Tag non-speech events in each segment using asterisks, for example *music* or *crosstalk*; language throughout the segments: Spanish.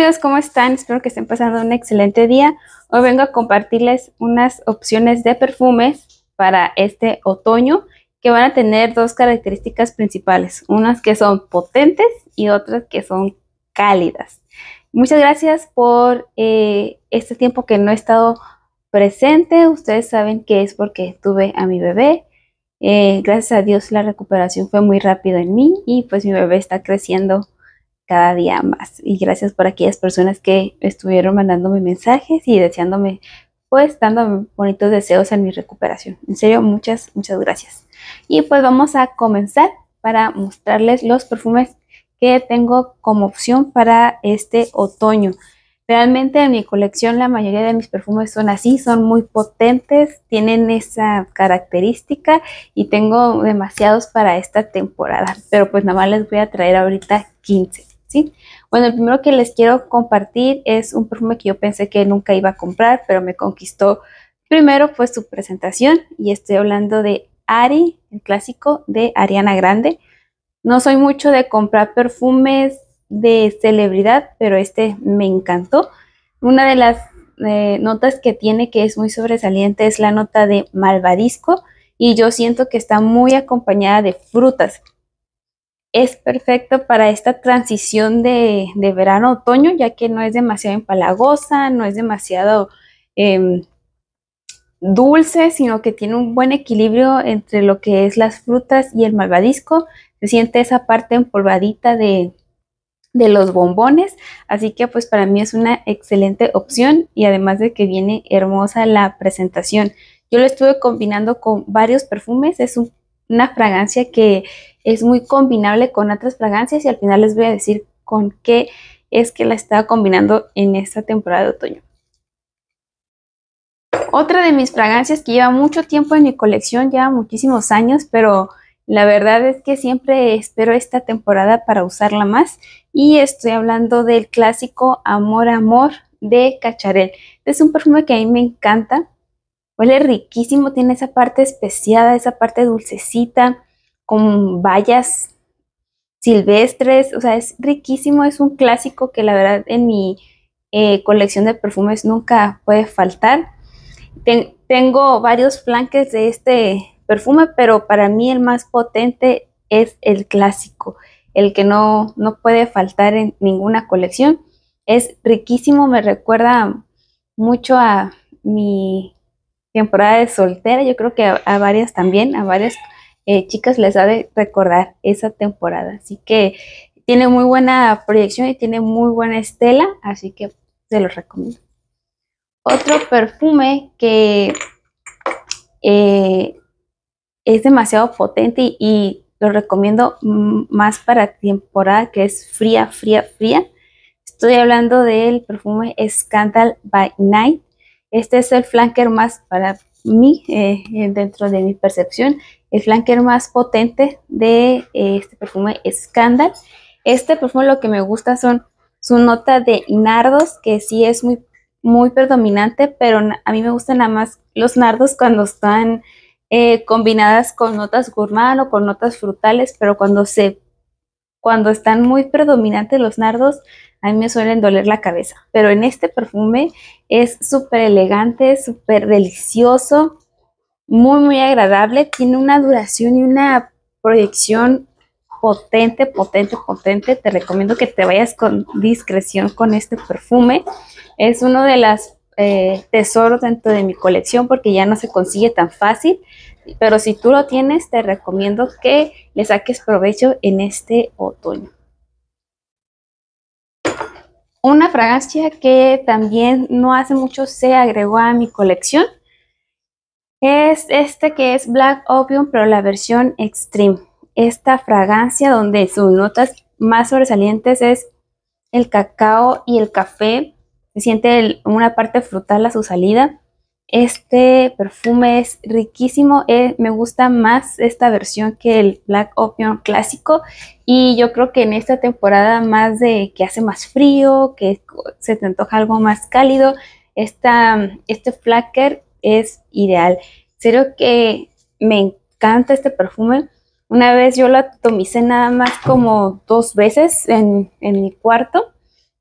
amigos, ¿cómo están? Espero que estén pasando un excelente día. Hoy vengo a compartirles unas opciones de perfumes para este otoño que van a tener dos características principales, unas que son potentes y otras que son cálidas. Muchas gracias por eh, este tiempo que no he estado presente. Ustedes saben que es porque tuve a mi bebé. Eh, gracias a Dios la recuperación fue muy rápida en mí y pues mi bebé está creciendo cada día más. Y gracias por aquellas personas que estuvieron mandándome mensajes y deseándome, pues dándome bonitos deseos en mi recuperación. En serio, muchas, muchas gracias. Y pues vamos a comenzar para mostrarles los perfumes que tengo como opción para este otoño. Realmente en mi colección la mayoría de mis perfumes son así, son muy potentes, tienen esa característica y tengo demasiados para esta temporada, pero pues nada más les voy a traer ahorita 15. Bueno, el primero que les quiero compartir es un perfume que yo pensé que nunca iba a comprar, pero me conquistó primero fue su presentación y estoy hablando de Ari, el clásico de Ariana Grande. No soy mucho de comprar perfumes de celebridad, pero este me encantó. Una de las eh, notas que tiene que es muy sobresaliente es la nota de malvadisco y yo siento que está muy acompañada de frutas es perfecto para esta transición de, de verano-otoño, ya que no es demasiado empalagosa, no es demasiado em, dulce, sino que tiene un buen equilibrio entre lo que es las frutas y el malvadisco. Se siente esa parte empolvadita de, los bombones, así que pues para mí es una excelente opción y además de que viene hermosa la presentación. Yo lo estuve combinando con varios perfumes, es una fragancia que es muy combinable con otras fragancias y al final les voy a decir con qué es que la estaba combinando en esta temporada de otoño. Otra de mis fragancias que lleva mucho tiempo en mi colección, lleva muchísimos años, pero la verdad es que siempre espero esta temporada para usarla más y estoy hablando del clásico Amor Amor de Cacharel. Es un perfume que a mí me encanta, huele riquísimo, tiene esa parte especiada, esa parte dulcecita, con bayas silvestres, o sea, es riquísimo, es un clásico que la verdad en mi eh, colección de perfumes nunca puede faltar. tengo varios flanques de este perfume, pero para mí el más potente es el clásico, el que no, puede faltar en ninguna colección. Es riquísimo, me recuerda mucho a mi temporada de soltera, yo creo que a varias también, a varias eh, chicas, les sabe recordar esa temporada. Así que tiene muy buena proyección y tiene muy buena estela, así que se los recomiendo. Otro perfume que eh, es demasiado potente y, lo recomiendo más para temporada que es fría, fría, fría. Estoy hablando del perfume Scandal by Night. Este es el flanker más para mí, eh, dentro de mi percepción. El flanker más potente de eh, este perfume Scandal. Este perfume lo que me gusta son su nota de nardos, que sí es muy, muy predominante, pero a mí me gustan nada más los nardos cuando están eh, combinadas con notas gourmand o con notas frutales, pero cuando se cuando están muy predominantes los nardos, a mí me suelen doler la cabeza. Pero en este perfume es súper elegante, súper delicioso muy, muy agradable. Tiene una duración y una proyección potente, potente, potente. Te recomiendo que te vayas con discreción con este perfume. Es uno de los eh, tesoros dentro de mi colección porque ya no se consigue tan fácil. Pero si tú lo tienes, te recomiendo que le saques provecho en este otoño. Una fragancia que también no hace mucho se agregó a mi colección es este que es Black Opium, pero la versión Extreme. Esta fragancia donde sus notas más sobresalientes es el cacao y el café. Se siente una parte frutal a su salida. Este perfume es riquísimo, eh, me gusta más esta versión que el Black Opium clásico y yo creo que en esta temporada más de que hace más frío, que se te antoja algo más cálido, esta, este flacker es ideal. Serio que me encanta este perfume. Una vez yo lo atomicé nada más como dos veces en, mi cuarto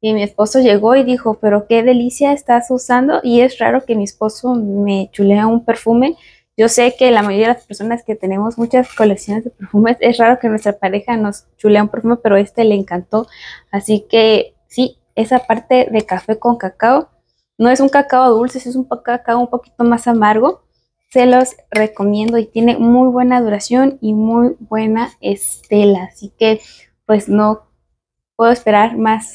y mi esposo llegó y dijo, pero qué delicia estás usando y es raro que mi esposo me chulea un perfume. Yo sé que la mayoría de las personas que tenemos muchas colecciones de perfumes, es raro que nuestra pareja nos chulea un perfume, pero este le encantó. Así que sí, esa parte de café con cacao no es un cacao dulce, es un cacao un poquito más amargo. Se los recomiendo y tiene muy buena duración y muy buena estela. Así que pues no puedo esperar más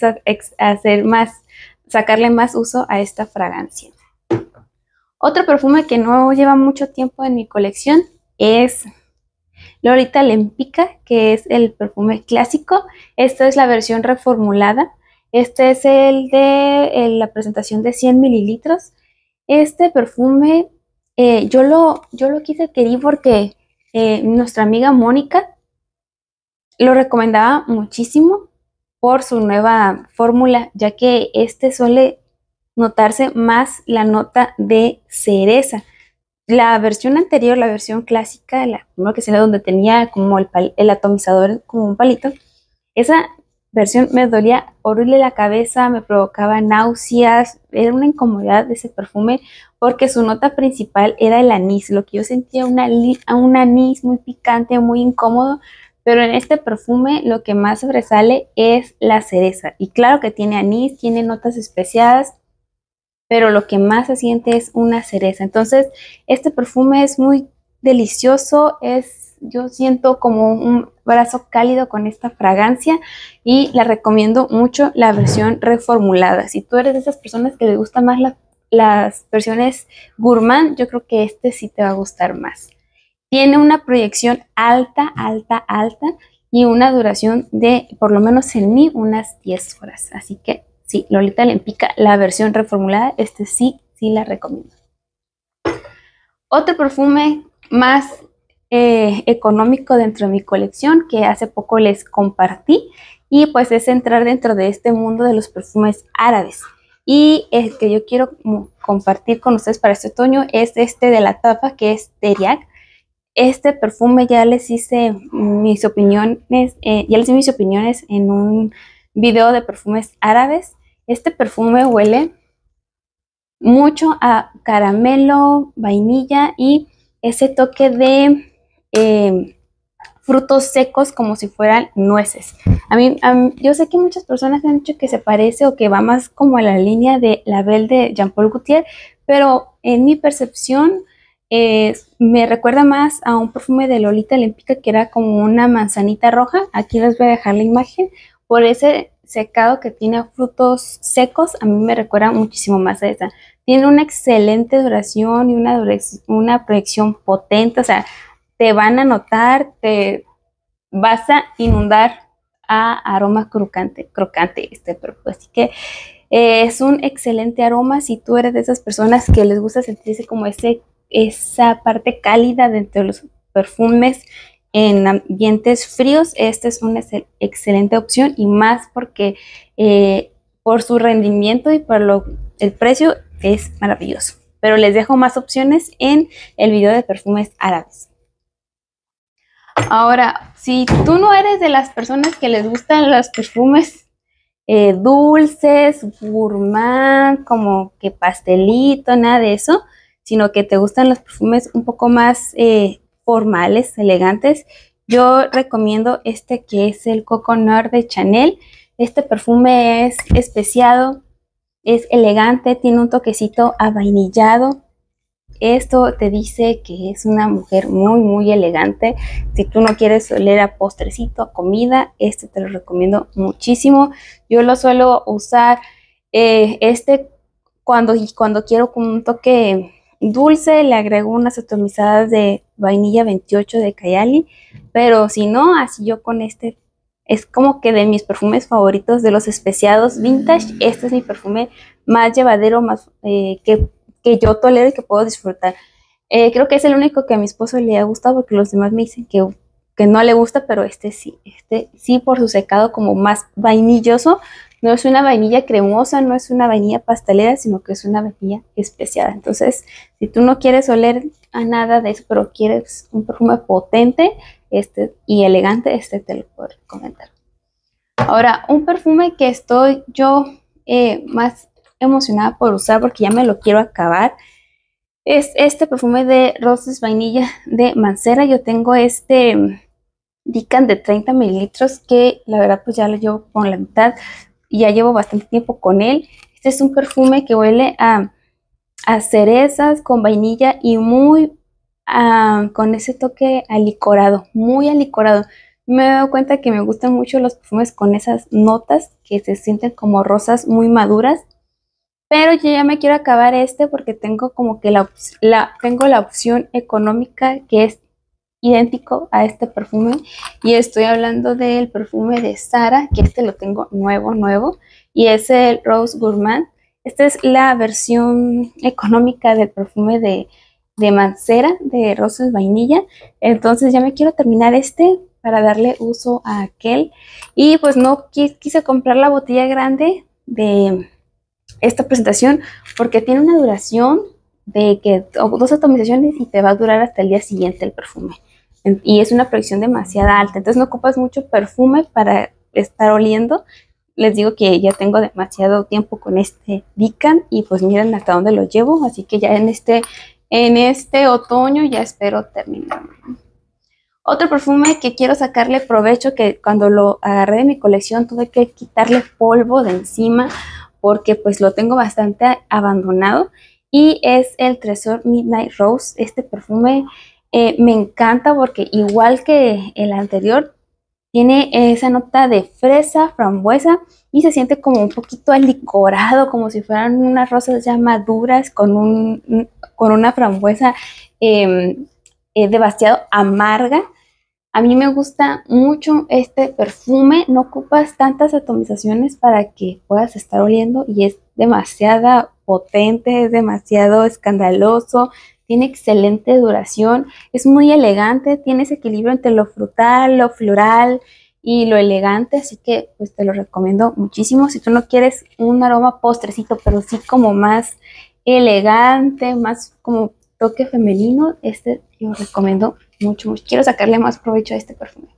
hacer más, sacarle más uso a esta fragancia. Otro perfume que no lleva mucho tiempo en mi colección es Lorita Lempica, que es el perfume clásico. Esta es la versión reformulada. Este es el de la presentación de 100 mililitros. Este perfume eh, yo, lo, yo lo quise querí porque eh, nuestra amiga Mónica lo recomendaba muchísimo por su nueva fórmula, ya que este suele notarse más la nota de cereza. La versión anterior, la versión clásica, la primera que se donde tenía como el atomizador como un palito, esa versión me dolía horrible la cabeza, me provocaba náuseas, era una incomodidad de ese perfume porque su nota principal era el anís, lo que yo sentía una, un anís muy picante, muy incómodo, pero en este perfume lo que más sobresale es la cereza. Y claro que tiene anís, tiene notas especiadas, pero lo que más se siente es una cereza. Entonces, este perfume es muy delicioso, es yo siento como un brazo cálido con esta fragancia y la recomiendo mucho la versión reformulada. Si tú eres de esas personas que le gustan más las versiones gourmand, yo creo que este sí te va a gustar más. Tiene una proyección alta, alta, alta y una duración de, por lo menos en mí, unas 10 horas. Así que sí, Lolita le empica la versión reformulada, este sí, sí la recomiendo. Otro perfume más eh, económico dentro de mi colección que hace poco les compartí y pues es entrar dentro de este mundo de los perfumes árabes. Y el que yo quiero compartir con ustedes para este otoño es este de la tapa que es Teriak Este perfume ya les hice mis opiniones, eh, ya les hice mis opiniones en un video de perfumes árabes. Este perfume huele mucho a caramelo, vainilla y ese toque de Em, frutos secos como si fueran nueces. A mí, yo sé que muchas personas han dicho que se parece o que va más como a la línea de la de Jean-Paul Gaultier, pero en mi percepción me recuerda más a un perfume de Lolita Olímpica que era como una manzanita roja. Aquí les voy a dejar la imagen. Por ese secado que tiene frutos secos, a mí me recuerda muchísimo más a esa. Tiene una excelente duración y una, una proyección potente, o sea, te van a notar, te vas a inundar a aroma crocante, crocante este perfume. Pues así que eh, es un excelente aroma si tú eres de esas personas que les gusta sentirse como ese, esa parte cálida dentro de los perfumes en ambientes fríos. Esta es una excelente opción y más porque eh, por su rendimiento y por lo, el precio es maravilloso. Pero les dejo más opciones en el video de perfumes árabes. Ahora, si tú no eres de las personas que les gustan los perfumes eh, dulces, gourmand, como que pastelito, nada de eso, sino que te gustan los perfumes un poco más eh, formales, elegantes, yo recomiendo este que es el Coco Nord de Chanel. Este perfume es especiado, es elegante, tiene un toquecito avainillado esto te dice que es una mujer muy, muy elegante. Si tú no quieres oler a postrecito, a comida, este te lo recomiendo muchísimo. Yo lo suelo usar eh, este cuando, cuando quiero con un toque dulce, le agrego unas atomizadas de vainilla 28 de Cayali, pero si no, así yo con este es como que de mis perfumes favoritos de los especiados vintage, mm. este es mi perfume más llevadero, más eh, que que yo tolero y que puedo disfrutar. Eh, creo que es el único que a mi esposo le ha gustado porque los demás me dicen que, no le gusta, pero este sí, este sí por su secado como más vainilloso. No es una vainilla cremosa, no es una vainilla pastelera, sino que es una vainilla especiada. Entonces, si tú no quieres oler a nada de eso, pero quieres un perfume potente este, y elegante, este te lo puedo recomendar. Ahora, un perfume que estoy yo eh, más emocionada por usar porque ya me lo quiero acabar. Es este perfume de rosas Vainilla de Mancera. Yo tengo este mm, Dican de 30 mililitros que la verdad pues ya lo llevo con la mitad y ya llevo bastante tiempo con él. Este es un perfume que huele a, a cerezas con vainilla y muy ah, con ese toque alicorado, muy alicorado. Me he dado cuenta que me gustan mucho los perfumes con esas notas que se sienten como rosas muy maduras pero yo ya me quiero acabar este porque tengo como que la, tengo la opción económica que es idéntico a este perfume y estoy hablando del perfume de Sara que este lo tengo nuevo nuevo y es el Rose Gourmand esta es la versión económica del perfume de, de Mancera de Rosas Vainilla entonces ya me quiero terminar este para darle uso a aquel y pues no quise comprar la botella grande de esta presentación porque tiene una duración de que dos atomizaciones y te va a durar hasta el día siguiente el perfume. Y es una proyección demasiado alta, entonces no ocupas mucho perfume para estar oliendo. Les digo que ya tengo demasiado tiempo con este Dican y pues miren hasta dónde lo llevo, así que ya en este, en este otoño ya espero terminarlo. Otro perfume que quiero sacarle provecho, que cuando lo agarré de mi colección tuve que quitarle polvo de encima porque pues lo tengo bastante abandonado y es el Tresor Midnight Rose. Este perfume eh, me encanta porque igual que el anterior, tiene esa nota de fresa, frambuesa y se siente como un poquito alicorado, como si fueran unas rosas ya maduras con, un, con una frambuesa em, eh, eh, amarga. A mí me gusta mucho este perfume, no ocupas tantas atomizaciones para que puedas estar oliendo y es demasiada potente, es demasiado escandaloso, tiene excelente duración, es muy elegante, tiene ese equilibrio entre lo frutal, lo floral y lo elegante, así que pues te lo recomiendo muchísimo. Si tú no quieres un aroma postrecito, pero sí como más elegante, más como toque femenino, este lo recomiendo mucho, Quiero sacarle más provecho a este perfume.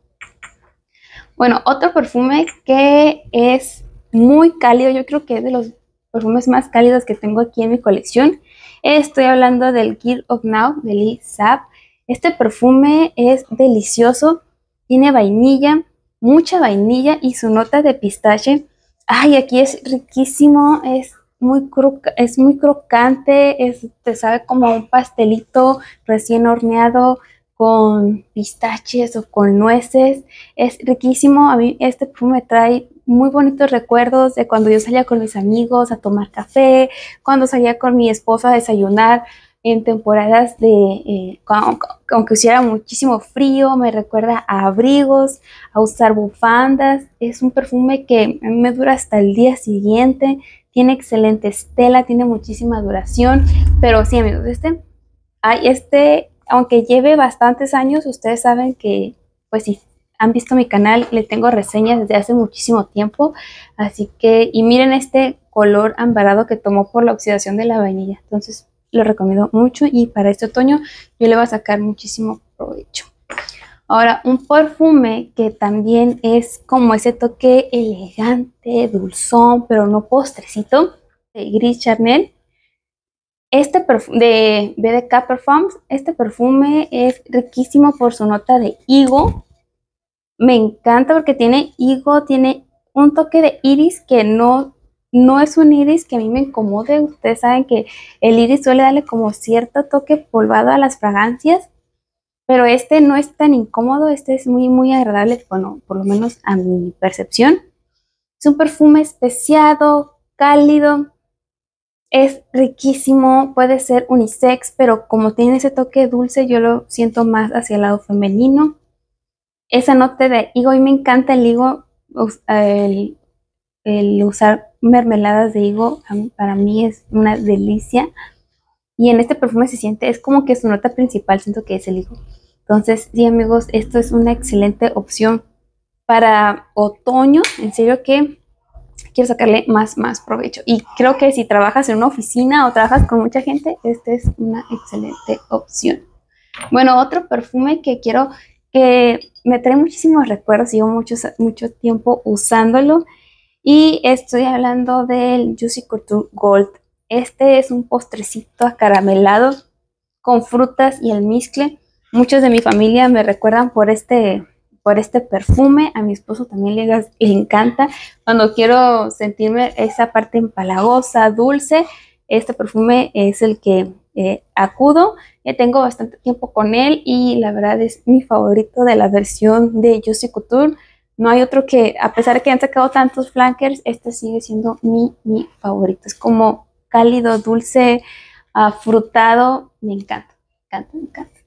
Bueno, otro perfume que es muy cálido, yo creo que es de los perfumes más cálidos que tengo aquí en mi colección. Estoy hablando del Gear of Now de Lee Sap. Este perfume es delicioso, tiene vainilla, mucha vainilla y su nota de pistache. Ay, aquí es riquísimo, es muy, es muy crocante, es, te sabe como un pastelito recién horneado con pistaches o con nueces. Es riquísimo. A mí este perfume me trae muy bonitos recuerdos de cuando yo salía con mis amigos a tomar café, cuando salía con mi esposa a desayunar en temporadas de, eh, aunque hiciera muchísimo frío, me recuerda a abrigos, a usar bufandas. Es un perfume que a me dura hasta el día siguiente. Tiene excelente estela, tiene muchísima duración. Pero sí, amigos, este, hay este aunque lleve bastantes años, ustedes saben que, pues si han visto mi canal, le tengo reseñas desde hace muchísimo tiempo. Así que, y miren este color ambarado que tomó por la oxidación de la vainilla. Entonces, lo recomiendo mucho y para este otoño yo le voy a sacar muchísimo provecho. Ahora, un perfume que también es como ese toque elegante, dulzón, pero no postrecito, de Gris charnel. Este de BDK Perfumes, este perfume es riquísimo por su nota de higo. Me encanta porque tiene higo, tiene un toque de iris que no, no es un iris que a mí me incomode. Ustedes saben que el iris suele darle como cierto toque polvado a las fragancias, pero este no es tan incómodo, este es muy, muy agradable, bueno, por lo menos a mi percepción. Es un perfume especiado, cálido, es riquísimo, puede ser unisex, pero como tiene ese toque dulce, yo lo siento más hacia el lado femenino. Esa nota de higo, y me encanta el higo, el, usar mermeladas de higo para mí es una delicia. Y en este perfume se siente, es como que su nota principal, siento que es el higo. Entonces, sí amigos, esto es una excelente opción para otoño. En serio que quiero sacarle más, más provecho. Y creo que si trabajas en una oficina o trabajas con mucha gente, esta es una excelente opción. Bueno, otro perfume que quiero, que me trae muchísimos recuerdos, llevo mucho tiempo usándolo. Y estoy hablando del Juicy Couture Gold. Este es un postrecito acaramelado con frutas y el Muchos de mi familia me recuerdan por este por este perfume. A mi esposo también le, le, encanta. Cuando quiero sentirme esa parte empalagosa, dulce, este perfume es el que eh, acudo. Ya tengo bastante tiempo con él y la verdad es mi favorito de la versión de Juicy Couture. No hay otro que, a pesar de que han sacado tantos flankers, este sigue siendo mi, mi favorito. Es como cálido, dulce, afrutado. Ah, me encanta, me encanta, me encanta.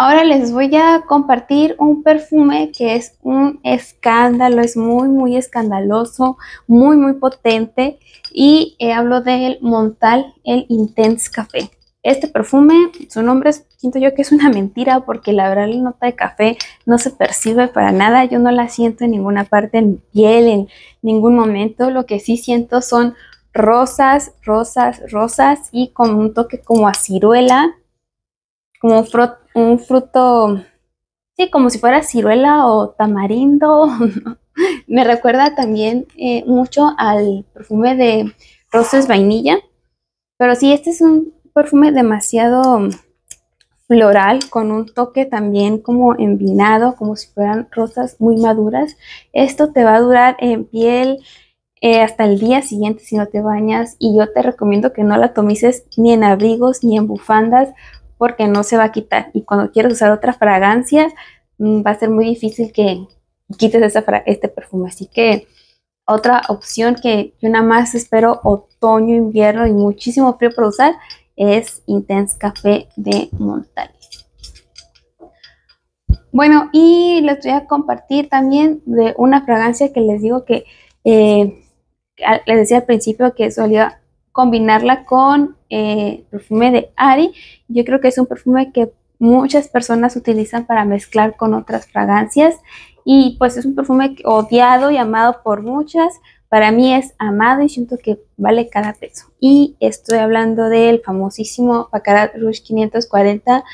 Ahora les voy a compartir un perfume que es un escándalo, es muy, muy escandaloso, muy, muy potente. Y eh, hablo del Montal, el Intense Café. Este perfume, su nombre siento yo que es una mentira porque la verdad la nota de café no se percibe para nada. Yo no la siento en ninguna parte, en mi piel, en ningún momento. Lo que sí siento son rosas, rosas, rosas y con un toque como a ciruela, como frot un fruto, sí, como si fuera ciruela o tamarindo. *laughs* Me recuerda también eh, mucho al perfume de rosas vainilla. Pero sí, este es un perfume demasiado floral con un toque también como envinado, como si fueran rosas muy maduras. Esto te va a durar en piel eh, hasta el día siguiente si no te bañas y yo te recomiendo que no la tomices ni en abrigos ni en bufandas porque no se va a quitar. Y cuando quieres usar otra fragancia, mm, va a ser muy difícil que quites esa este perfume. Así que otra opción que yo nada más espero otoño, invierno y muchísimo frío para usar es Intense Café de Montal. Bueno, y les voy a compartir también de una fragancia que les digo que eh, les decía al principio que solía combinarla con eh, perfume de Ari. Yo creo que es un perfume que muchas personas utilizan para mezclar con otras fragancias y pues es un perfume odiado y amado por muchas. Para mí es amado y siento que vale cada peso. Y estoy hablando del famosísimo Baccarat Rouge 540.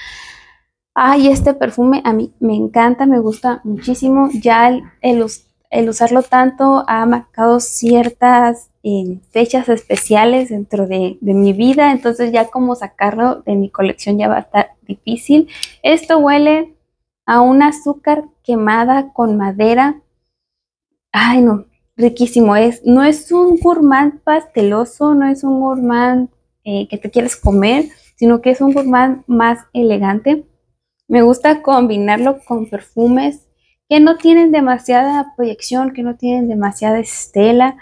Ay, este perfume a mí me encanta, me gusta muchísimo. Ya el usarlo tanto ha marcado ciertas fechas especiales dentro de, mi vida, entonces ya como sacarlo de mi colección ya va a estar difícil. Esto huele a un azúcar quemada con madera. Ay, no, riquísimo. Es, no es un gourmand pasteloso, no es un gourmand eh, que te quieres comer, sino que es un gourmand más elegante. Me gusta combinarlo con perfumes que no tienen demasiada proyección, que no tienen demasiada estela,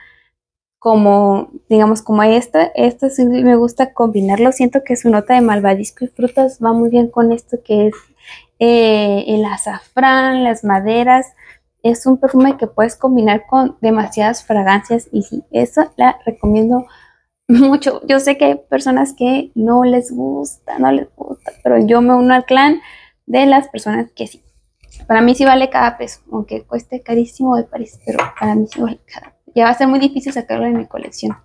como, digamos, como esta esta sí me gusta combinarlo, siento que su nota de malvadisco y frutas va muy bien con esto que es eh, el azafrán, las maderas, es un perfume que puedes combinar con demasiadas fragancias y sí, eso la recomiendo mucho. Yo sé que hay personas que no les gusta, no les gusta, pero yo me uno al clan de las personas que sí. Para mí sí vale cada peso, aunque cueste carísimo de París, pero para mí sí vale cada peso ya va a ser muy difícil sacarlo de mi colección.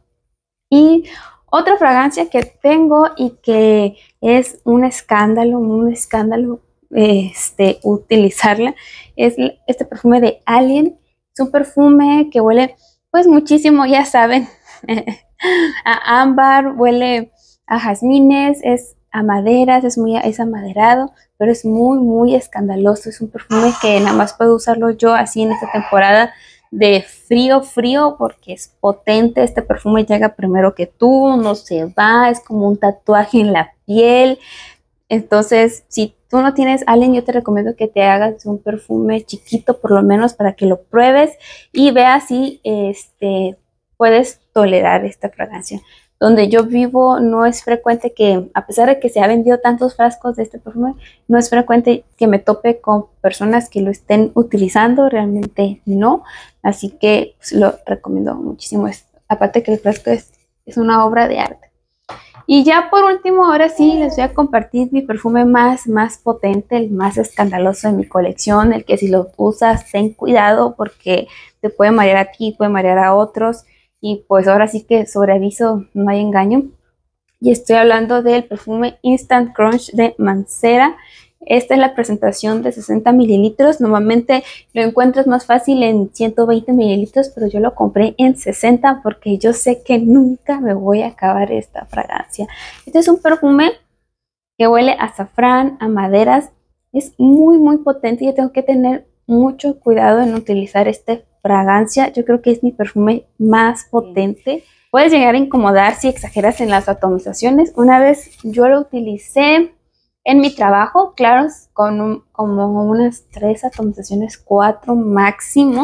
Y otra fragancia que tengo y que es un escándalo, un escándalo este, utilizarla, es este perfume de Alien. Es un perfume que huele pues muchísimo, ya saben, *laughs* a ámbar, huele a jazmines, es a maderas, es muy es amaderado, pero es muy, muy escandaloso. Es un perfume que nada más puedo usarlo yo así en esta temporada de frío, frío, porque es potente, este perfume llega primero que tú, no se va, es como un tatuaje en la piel. Entonces, si tú no tienes alguien yo te recomiendo que te hagas un perfume chiquito, por lo menos, para que lo pruebes y veas si este, puedes tolerar esta fragancia donde yo vivo no es frecuente que, a pesar de que se ha vendido tantos frascos de este perfume, no es frecuente que me tope con personas que lo estén utilizando, realmente no. Así que pues, lo recomiendo muchísimo. aparte que el frasco es, una obra de arte. Y ya por último, ahora sí, les voy a compartir mi perfume más, más potente, el más escandaloso de mi colección, el que si lo usas, ten cuidado porque te puede marear a ti, puede marear a otros. Y pues ahora sí que sobre aviso no hay engaño. Y estoy hablando del perfume Instant Crunch de Mancera. Esta es la presentación de 60 mililitros. Normalmente lo encuentras más fácil en 120 mililitros, pero yo lo compré en 60 porque yo sé que nunca me voy a acabar esta fragancia. Este es un perfume que huele a azafrán, a maderas. Es muy, muy potente y yo tengo que tener mucho cuidado en utilizar este fragancia, yo creo que es mi perfume más potente. Puedes llegar a incomodar si exageras en las atomizaciones. Una vez yo lo utilicé en mi trabajo, claro, con como unas tres atomizaciones, cuatro máximo.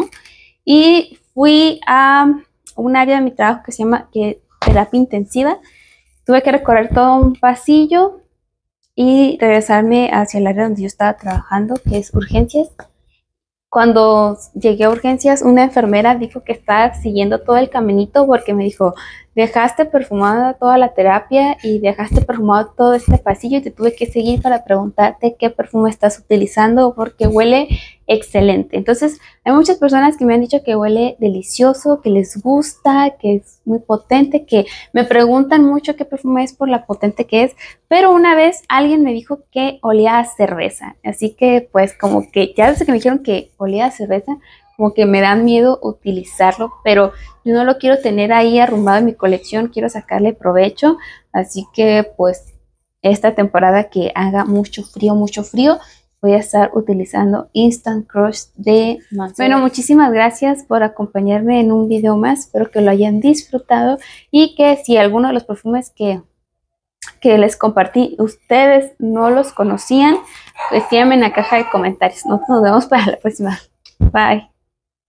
Y fui a un área de mi trabajo que se llama que, terapia intensiva. Tuve que recorrer todo un pasillo y regresarme hacia el área donde yo estaba trabajando, que es urgencias. Cuando llegué a urgencias, una enfermera dijo que estaba siguiendo todo el caminito porque me dijo, dejaste perfumada toda la terapia y dejaste perfumado todo este pasillo y te tuve que seguir para preguntarte qué perfume estás utilizando porque huele excelente. Entonces, hay muchas personas que me han dicho que huele delicioso, que les gusta, que es muy potente, que me preguntan mucho qué perfume es por la potente que es, pero una vez alguien me dijo que olía a cerveza, así que pues como que ya desde que me dijeron que olía a cerveza, como que me da miedo utilizarlo, pero yo no lo quiero tener ahí arrumbado en mi colección, quiero sacarle provecho, así que pues esta temporada que haga mucho frío, mucho frío, voy a estar utilizando Instant Crush de Manzana. Bueno, muchísimas gracias por acompañarme en un video más, espero que lo hayan disfrutado y que si alguno de los perfumes que que les compartí, ustedes no los conocían, escríbanme pues, en la caja de comentarios. nos vemos para la próxima. Bye.